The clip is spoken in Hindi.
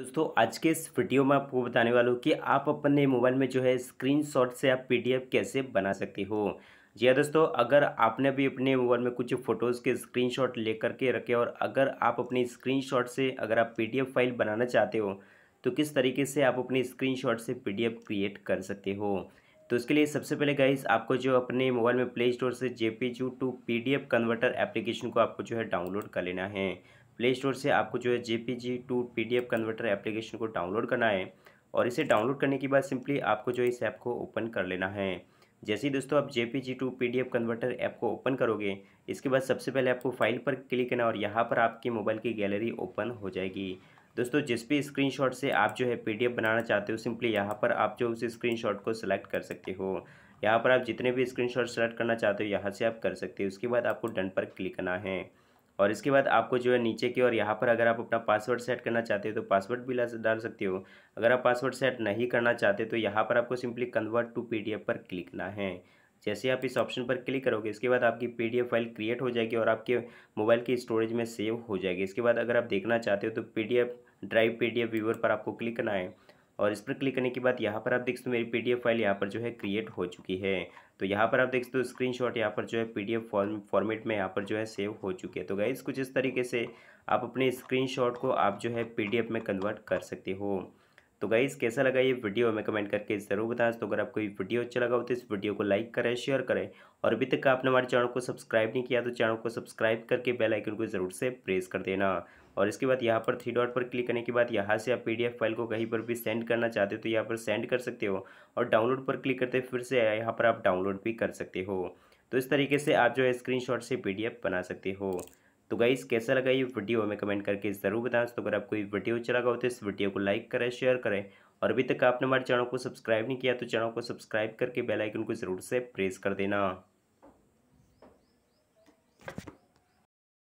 दोस्तों आज के इस वीडियो में आपको बताने वाला हूँ कि आप अपने मोबाइल में जो है स्क्रीनशॉट से आप पीडीएफ कैसे बना सकते हो जी हाँ दोस्तों अगर आपने भी अपने मोबाइल में कुछ फ़ोटोज़ के स्क्रीनशॉट लेकर के रखे और अगर आप अपनी स्क्रीनशॉट से अगर आप पीडीएफ फाइल बनाना चाहते हो तो किस तरीके से आप अपनी स्क्रीन से पी क्रिएट कर सकते हो तो इसके लिए सबसे पहले गाइस आपको जो अपने मोबाइल में प्ले स्टोर से J to P converter application को आपको जो है डाउनलोड कर लेना है प्ले स्टोर से आपको जो है J P G to P D F converter application को डाउनलोड करना है और इसे डाउनलोड करने के बाद सिंपली आपको जो इस ऐप को ओपन कर लेना है जैसे ही दोस्तों आप J P G to P D F converter app को ओपन करोगे इसके बाद सबसे पहले आपको फाइल पर क्लिक करना और यहाँ पर आपकी मोबाइल की गैलरी ओपन हो जाएगी दोस्तों जिस भी शॉट से आप जो है एफ़ बनाना चाहते हो सिंपली यहाँ पर आप जो उस शॉट को सिलेक्ट कर सकते हो यहाँ पर आप जितने भी स्क्रीन शॉट सेलेक्ट करना चाहते हो यहाँ से आप कर सकते हो उसके बाद आपको डन पर क्लिक करना है और इसके बाद आपको जो है नीचे की और यहाँ पर अगर आप अपना पासवर्ड सेट करना चाहते हो तो पासवर्ड भी डाल सकते हो अगर आप पासवर्ड सेट नहीं करना चाहते तो यहाँ पर आपको सिंपली कन्वर्ट टू पी पर क्लिकना है जैसे आप इस ऑप्शन पर क्लिक करोगे इसके बाद आपकी पीडीएफ फाइल क्रिएट हो जाएगी और आपके मोबाइल की स्टोरेज में सेव हो जाएगी इसके बाद अगर आप देखना चाहते हो तो पीडीएफ ड्राइव पीडीएफ व्यूवर पर आपको क्लिक करना है और इस पर क्लिक करने के बाद यहाँ पर आप देख सकते हो मेरी पीडीएफ फाइल यहाँ पर जो है क्रिएट हो चुकी है तो यहाँ पर आप देख सकते हो स्क्रीनशॉट यहाँ पर जो है पीडीएफ फॉर्म फॉर्मेट में यहाँ पर जो है सेव हो चुकी है तो गाइज़ कुछ इस तरीके से आप अपने स्क्रीनशॉट को आप जो है पी में कन्वर्ट कर सकते हो तो गाइज़ कैसा लगा ये वीडियो हमें कमेंट करके ज़रूर बताएं तो अगर आपको ये वीडियो अच्छा लगा हो तो इस वीडियो को लाइक करें शेयर करें और अभी तक आपने हमारे चैनल को सब्सक्राइब नहीं किया तो चैनल को सब्सक्राइब करके बेल आइकन को ज़रूर से प्रेस कर देना और इसके बाद यहाँ पर थ्री डॉट पर क्लिक करने के बाद यहाँ से आप पीडीएफ फाइल को कहीं पर भी सेंड करना चाहते हो तो यहाँ पर सेंड कर सकते हो और डाउनलोड पर क्लिक करते फिर से यहाँ पर आप डाउनलोड भी कर सकते हो तो इस तरीके से आप जो है स्क्रीन से पी बना सकते हो तो गाइस कैसा लगा ये वीडियो हमें कमेंट करके ज़रूर बताएं तो अगर आपको ये वीडियो अच्छा लगा हो तो इस वीडियो को लाइक करें शेयर करें और अभी तक आपने हमारे चैनल को सब्सक्राइब नहीं किया तो चैनल को सब्सक्राइब करके बेल आइकन को ज़रूर से प्रेस कर देना